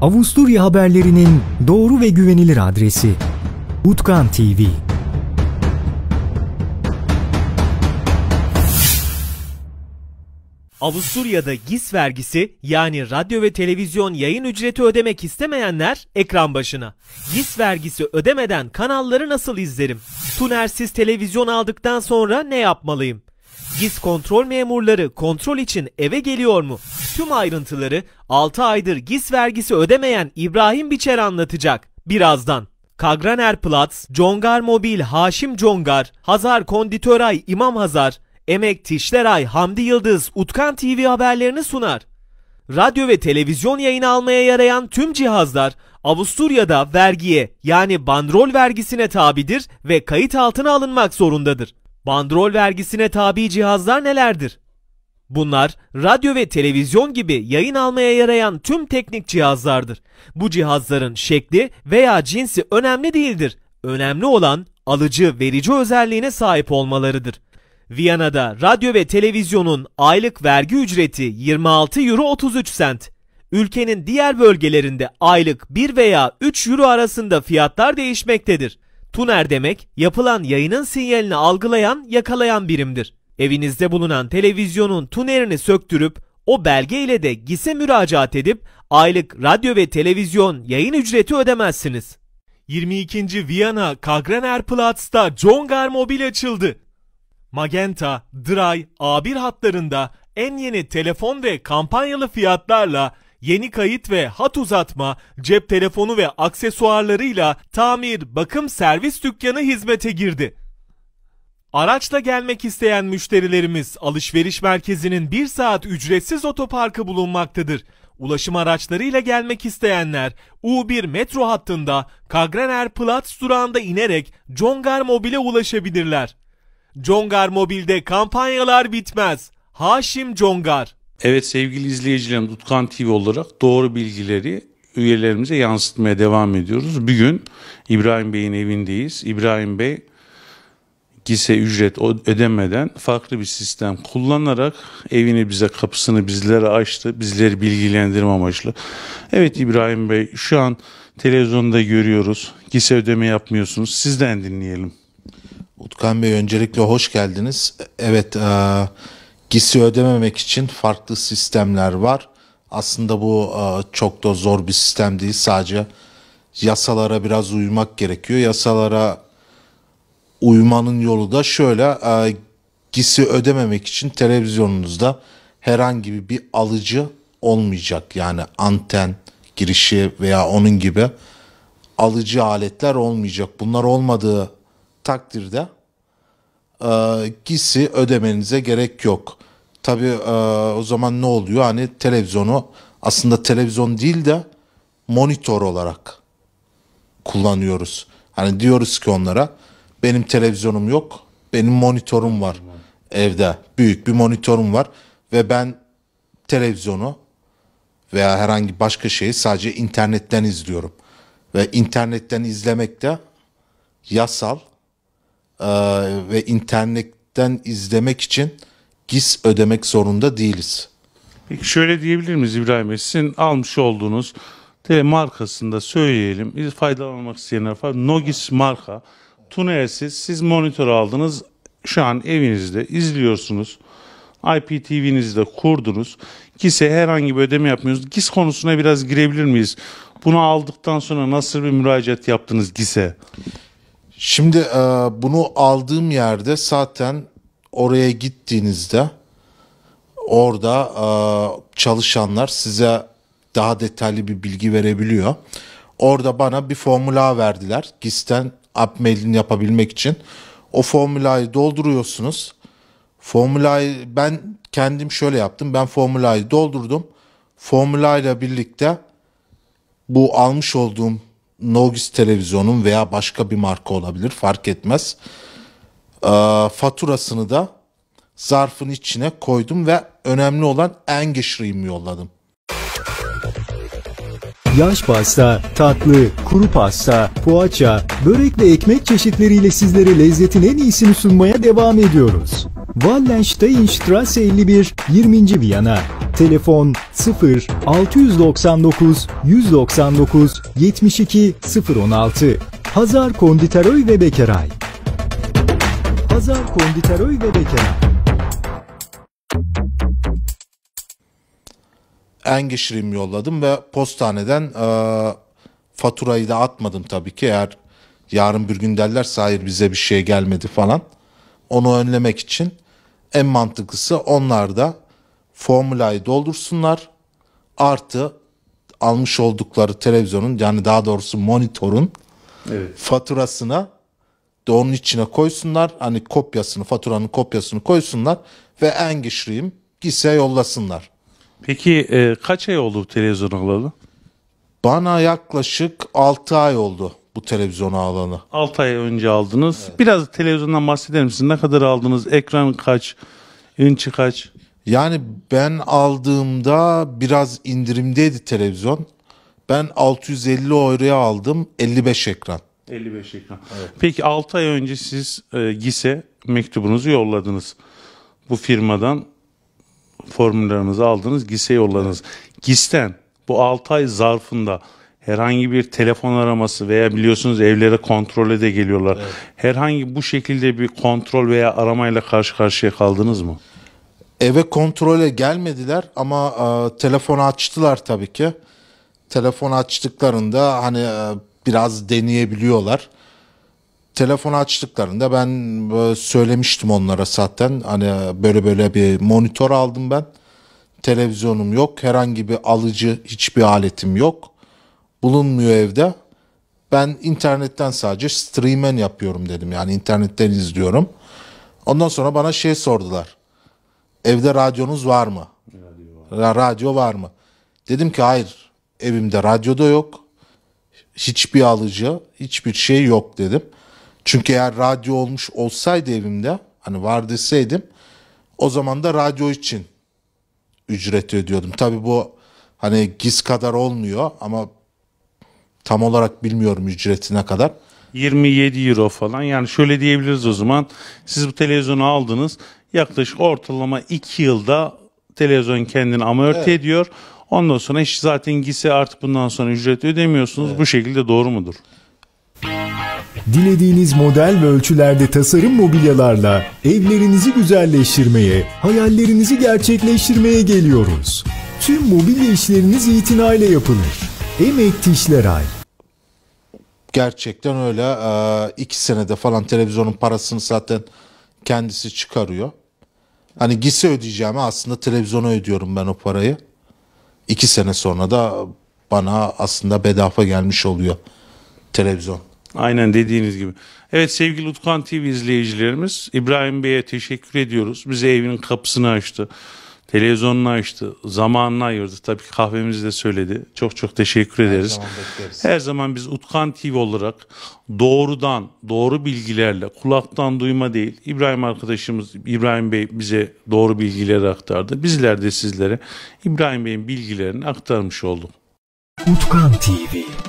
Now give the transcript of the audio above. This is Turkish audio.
Avusturya haberlerinin doğru ve güvenilir adresi Utkan TV. Avusturya'da GIS vergisi yani radyo ve televizyon yayın ücreti ödemek istemeyenler ekran başına. GIS vergisi ödemeden kanalları nasıl izlerim? Tunersiz televizyon aldıktan sonra ne yapmalıyım? Giz kontrol memurları kontrol için eve geliyor mu? Tüm ayrıntıları 6 aydır giz vergisi ödemeyen İbrahim Biçer anlatacak birazdan. Kagran Erplatz, Congar Mobil Haşim Congar, Hazar Konditöray, İmam Hazar, Emek Tişleray Hamdi Yıldız Utkan TV haberlerini sunar. Radyo ve televizyon yayını almaya yarayan tüm cihazlar Avusturya'da vergiye yani bandrol vergisine tabidir ve kayıt altına alınmak zorundadır. Bandrol vergisine tabi cihazlar nelerdir? Bunlar radyo ve televizyon gibi yayın almaya yarayan tüm teknik cihazlardır. Bu cihazların şekli veya cinsi önemli değildir. Önemli olan alıcı verici özelliğine sahip olmalarıdır. Viyana'da radyo ve televizyonun aylık vergi ücreti 26 euro 33 cent. Ülkenin diğer bölgelerinde aylık 1 veya 3 euro arasında fiyatlar değişmektedir. Tuner demek yapılan yayının sinyalini algılayan, yakalayan birimdir. Evinizde bulunan televizyonun tunerini söktürüp o belge ile de GİS'e müracaat edip aylık radyo ve televizyon yayın ücreti ödemezsiniz. 22. Viyana Kagraner Kagrenerplatz'ta Jongar Mobil açıldı. Magenta, Dry, A1 hatlarında en yeni telefon ve kampanyalı fiyatlarla yeni kayıt ve hat uzatma, cep telefonu ve aksesuarlarıyla tamir, bakım, servis dükkanı hizmete girdi. Araçla gelmek isteyen müşterilerimiz alışveriş merkezinin 1 saat ücretsiz otoparkı bulunmaktadır. Ulaşım araçlarıyla gelmek isteyenler U1 metro hattında Kagrener Plats durağında inerek Jongar Mobil'e ulaşabilirler. Jongar Mobil'de kampanyalar bitmez. Haşim Jongar. Evet sevgili izleyicilerim Utkan TV olarak doğru bilgileri üyelerimize yansıtmaya devam ediyoruz. Bugün İbrahim Bey'in evindeyiz. İbrahim Bey gise ücret ödemeden farklı bir sistem kullanarak evini bize kapısını bizlere açtı. Bizleri bilgilendirme amaçlı. Evet İbrahim Bey şu an televizyonda görüyoruz. Gise ödeme yapmıyorsunuz. Sizden dinleyelim. Utkan Bey öncelikle hoş geldiniz. Evet, e, vergisi ödememek için farklı sistemler var. Aslında bu e, çok da zor bir sistem değil. Sadece yasalara biraz uymak gerekiyor. Yasalara uymanın yolu da şöyle gisi e, ödememek için televizyonunuzda herhangi bir alıcı olmayacak. Yani anten girişi veya onun gibi alıcı aletler olmayacak. Bunlar olmadığı takdirde e, gisi ödemenize gerek yok. Tabi e, o zaman ne oluyor? Hani televizyonu aslında televizyon değil de monitör olarak kullanıyoruz. Hani diyoruz ki onlara benim televizyonum yok, benim monitörüm var evde. Büyük bir monitörüm var ve ben televizyonu veya herhangi başka şeyi sadece internetten izliyorum. Ve internetten izlemek de yasal e, ve internetten izlemek için GIS ödemek zorunda değiliz. Peki şöyle diyebilir miyiz İbrahim Bey? Sizin almış olduğunuz de markasında söyleyelim. Faydalanmak isteyenler falan. Nogis marka. Tunelsiz siz monitör aldınız. Şu an evinizde izliyorsunuz. IPTV'nizi de kurdunuz. GIS'e herhangi bir ödeme yapmıyoruz. GIS konusuna biraz girebilir miyiz? Bunu aldıktan sonra nasıl bir müracaat yaptınız GİS'e? Şimdi e, bunu aldığım yerde zaten oraya gittiğinizde orada e, çalışanlar size daha detaylı bir bilgi verebiliyor. Orada bana bir formula verdiler. GIS'ten upmail'ini yapabilmek için. O formülayı dolduruyorsunuz. Formülayı ben kendim şöyle yaptım. Ben formülayı doldurdum. Formülayla birlikte bu almış olduğum Nogis televizyonun veya başka bir marka olabilir fark etmez. E, faturasını da zarfın içine koydum ve önemli olan Engeşri'mi yolladım. Yaş pasta, tatlı, kuru pasta, poğaça, börek ve ekmek çeşitleriyle sizlere lezzetin en iyisini sunmaya devam ediyoruz. Wallensteinstrasse 51, 20. Viyana, Telefon 0 699 199 72 016. Hazar Konditeroy ve Bekeray. Hazar Konditeroy ve Bekeray. Engişrim yolladım ve postaneden e, faturayı da atmadım tabii ki eğer yarın bir gün derlerse hayır bize bir şey gelmedi falan. Onu önlemek için en mantıklısı onlar da formülayı doldursunlar. Artı almış oldukları televizyonun yani daha doğrusu monitörün evet. faturasına de onun içine koysunlar. Hani kopyasını, faturanın kopyasını koysunlar ve en geçireyim gitse yollasınlar. Peki e, kaç ay oldu bu televizyonu alalı? Bana yaklaşık 6 ay oldu bu televizyonu alanı. 6 ay önce aldınız. Evet. Biraz televizyondan bahseder misiniz? Ne kadar aldınız? Ekran kaç? İnçi kaç? Yani ben aldığımda biraz indirimdeydi televizyon. Ben 650 euroya aldım 55 ekran. 55 ekran. Evet. Peki 6 ay önce siz e, GİS'e mektubunuzu yolladınız. Bu firmadan formüllerinizi aldınız, GİS'e yolladınız. Evet. GİS'ten bu 6 ay zarfında herhangi bir telefon araması veya biliyorsunuz evlere kontrole de geliyorlar. Evet. Herhangi bu şekilde bir kontrol veya aramayla karşı karşıya kaldınız mı? Eve kontrole gelmediler ama e, telefonu açtılar tabii ki. Telefon açtıklarında hani e, biraz deneyebiliyorlar. Telefon açtıklarında ben e, söylemiştim onlara zaten. Hani e, böyle böyle bir monitör aldım ben. Televizyonum yok. Herhangi bir alıcı hiçbir aletim yok. Bulunmuyor evde. Ben internetten sadece streamen yapıyorum dedim. Yani internetten izliyorum. Ondan sonra bana şey sordular evde radyonuz var mı? Radyo var. Radyo var mı? Dedim ki hayır evimde radyo da yok. Hiçbir alıcı, hiçbir şey yok dedim. Çünkü eğer radyo olmuş olsaydı evimde hani var deseydim o zaman da radyo için ücret ödüyordum. Tabii bu hani giz kadar olmuyor ama tam olarak bilmiyorum ücretine kadar. 27 euro falan yani şöyle diyebiliriz o zaman siz bu televizyonu aldınız yaklaşık ortalama 2 yılda televizyon kendini amorti evet. ediyor. Ondan sonra hiç zaten gise artık bundan sonra ücret ödemiyorsunuz. Evet. Bu şekilde doğru mudur? Dilediğiniz model ve ölçülerde tasarım mobilyalarla evlerinizi güzelleştirmeye, hayallerinizi gerçekleştirmeye geliyoruz. Tüm mobilya işleriniz itinayla yapılır. Emek Tişleray. Gerçekten öyle. Ee, iki senede falan televizyonun parasını zaten kendisi çıkarıyor. Hani gitse ödeyeceğimi aslında televizyona ödüyorum ben o parayı. İki sene sonra da bana aslında bedava gelmiş oluyor televizyon. Aynen dediğiniz gibi. Evet sevgili Utkan TV izleyicilerimiz İbrahim Bey'e teşekkür ediyoruz. Bize evinin kapısını açtı. Televizyonunu açtı, zamanını ayırdı. Tabii ki kahvemizi de söyledi. Çok çok teşekkür Her ederiz. Zaman Her zaman biz Utkan TV olarak doğrudan, doğru bilgilerle, kulaktan duyma değil, İbrahim arkadaşımız İbrahim Bey bize doğru bilgileri aktardı. Bizler de sizlere İbrahim Bey'in bilgilerini aktarmış olduk. Utkan TV